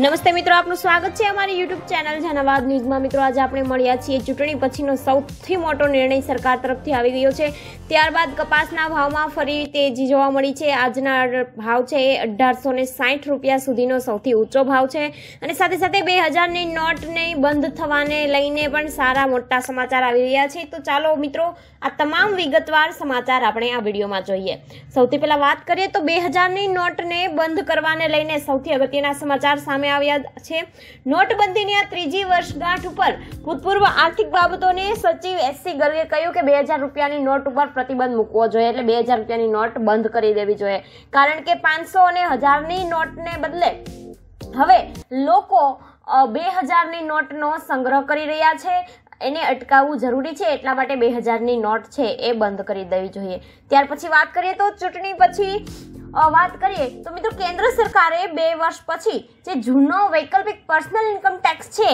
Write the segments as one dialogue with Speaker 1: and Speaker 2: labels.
Speaker 1: નમસ્તે મિત્રો આપનું સ્વાગત છે અમારી યુટ્યુબ ચેનલ જનાવાદ ન્યૂઝમાં મિત્રો આજે આપણે મળ્યા છીએ ચૂંટણી પછીનો સૌથી મોટો નિર્ણય સરકાર તરફથી આવી ગયો છે ત્યારબાદ કપાસના ભાવમાં ફરી તેજી જોવા મળી છે આજના ભાવ છે એ અઢારસો ને સાઠ રૂપિયા સુધીનો સૌથી ઊંચો ભાવ છે અને સાથે સાથે બે હજારની નોટને બંધ થવાને લઈને પણ સારા મોટા સમાચાર આવી રહ્યા છે તો ચાલો મિત્રો આ તમામ વિગતવાર સમાચાર આપણે આ વિડીયોમાં જોઈએ સૌથી પહેલાં વાત કરીએ તો બે હજારની નોટને બંધ કરવાને લઈને સૌથી અગત્યના સમાચાર સામે સામે આવ્યા છે નોટબંધીની આ ત્રીજી વર્ષગાંઠ ઉપર ભૂતપૂર્વ આર્થિક બાબતોને સચિવ એસસી ગર્ગે કહ્યું કે બે હજાર રૂપિયાની નોટ ઉપર પ્રતિબંધ મૂકવો જોઈએ એટલે બે હજાર રૂપિયાની નોટ બંધ કરી દેવી જોઈએ કારણ કે પાંચસો અને હજારની નોટને બદલે હવે લોકો બે હજારની નોટનો સંગ્રહ કરી રહ્યા છે એને અટકાવવું જરૂરી છે એટલા માટે બે હજારની નોટ છે એ બંધ કરી દેવી જોઈએ ત્યાર પછી વાત કરીએ તો ચૂંટણી પછી વાત કરીએ તો મિત્રો કેન્દ્ર સરકારે બે વર્ષ પછી જે જૂનો વૈકલ્પિક પર્સનલ ઇન્કમ ટેક્સ છે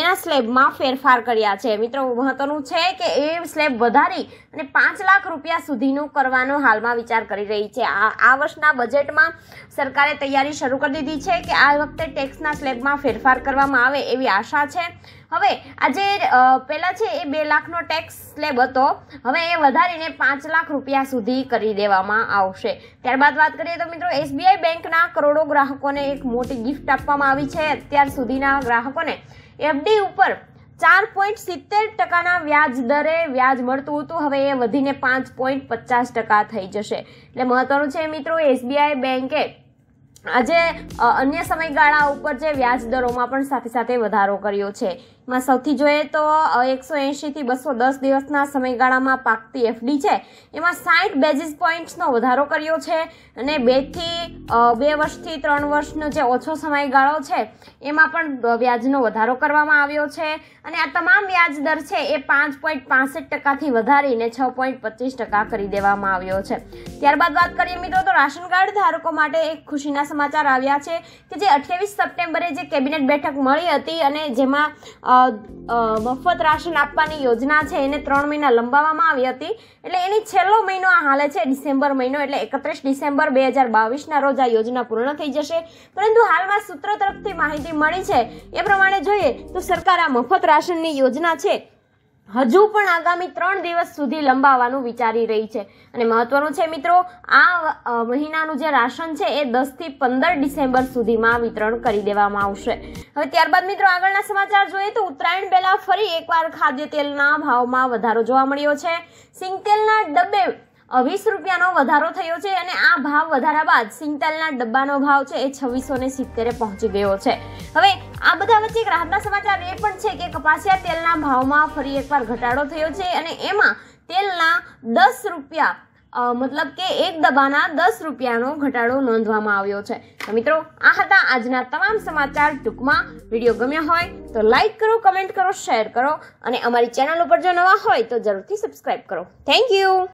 Speaker 1: એના સ્લેબમાં ફેરફાર કર્યા છે મિત્રો મહત્વનું છે કે એ સ્લેબ વધારી અને પાંચ લાખ રૂપિયા સુધીનું કરવાનો હાલમાં વિચાર કરી રહી છે આ આ વર્ષના બજેટમાં સરકારે તૈયારી શરૂ કરી દીધી છે કે આ વખતે ટેક્સના સ્લેબમાં ફેરફાર કરવામાં આવે એવી આશા છે હવે આજે પહેલાં છે એ બે લાખનો ટેક્સ સ્લેબ હતો હવે એ વધારીને પાંચ લાખ રૂપિયા સુધી કરી દેવામાં આવશે ત્યારબાદ વાત કરીએ તો મિત્રો એસબીઆઈ બેંકના કરોડો ગ્રાહકોને એક મોટી ગિફ્ટ આપવામાં આવી છે અત્યાર સુધીના ગ્રાહકોને એફડી ઉપર ચાર પોઈન્ટ સિત્તેર ટકાના વ્યાજ દરે વ્યાજ મળતું હતું હવે એ વધીને પાંચ પોઈન્ટ પચાસ ટકા થઈ જશે એટલે મહત્વનું છે મિત્રો એસબીઆઈ બેંકે આજે અન્ય સમયગાળા ઉપર જે વ્યાજ દરોમાં પણ સાથે સાથે વધારો કર્યો છે માં સૌથી જોઈએ તો એકસો એંશીથી બસો દસ દિવસના સમયગાળામાં પાકતી એફડી છે એમાં સાઠ બેઝિસ પોઈન્ટ્સનો વધારો કર્યો છે અને બેથી બે વર્ષથી ત્રણ વર્ષનો જે ઓછો સમયગાળો છે એમાં પણ વ્યાજનો વધારો કરવામાં આવ્યો છે અને આ તમામ વ્યાજ દર છે એ પાંચ પોઈન્ટ પાસઠ ટકાથી વધારીને છ પોઈન્ટ પચીસ ટકા કરી દેવામાં આવ્યો છે ત્યારબાદ વાત કરીએ મિત્રો તો રાશન કાર્ડ ધારકો માટે એક ખુશીના સમાચાર આવ્યા છે કે જે અઠ્યાવીસ સપ્ટેમ્બરે જે કેબિનેટ બેઠક મળી હતી અને જેમાં મફત રાશન આપવાની યોજના છે એને ત્રણ મહિના લંબાવવામાં આવી હતી એટલે એની છેલ્લો મહિનો આ હાલે છે ડિસેમ્બર મહિનો એટલે એકત્રીસ ડિસેમ્બર બે હજાર બાવીસના રોજ આ યોજના પૂર્ણ થઈ જશે પરંતુ હાલમાં સૂત્ર તરફથી માહિતી મળી છે એ પ્રમાણે જોઈએ તો સરકાર આ મફત રાશનની યોજના છે હજુ પણ આગામી ત્રણ દિવસ સુધી લંબાવવાનું વિચારી રહી છે અને મહત્વનું છે મિત્રો આ મહિનાનું જે રાશન છે એ દસથી પંદર ડિસેમ્બર સુધીમાં વિતરણ કરી દેવામાં આવશે હવે ત્યારબાદ મિત્રો આગળના સમાચાર જોઈએ તો ઉત્તરાયણ પહેલાં ફરી એકવાર ખાદ્ય તેલના ભાવમાં વધારો જોવા મળ્યો છે સિંગતેલના ડબ્બે વીસ રૂપિયાનો વધારો થયો છે અને આ ભાવ વધારા બાદ સિંગતેલના ડબ્બાનો ભાવ છે એ છવ્વીસો ને સિત્તેરે પહોંચી ગયો છે હવે આ બધા વચ્ચે એક રાહતના સમાચાર એ પણ છે કે કપાસિયા તેલના ભાવમાં ફરી એકવાર ઘટાડો થયો છે અને એમાં તેલના દસ રૂપિયા મતલબ કે એક દબાના દસ રૂપિયાનો ઘટાડો નોંધવામાં આવ્યો છે મિત્રો આ હતા આજના તમામ સમાચાર ટૂંકમાં વિડીયો ગમ્યો હોય તો લાઇક કરો કમેન્ટ કરો શેર કરો અને અમારી ચેનલ ઉપર જો નવા હોય તો જરૂરથી સબસ્ક્રાઈબ કરો થેન્ક યુ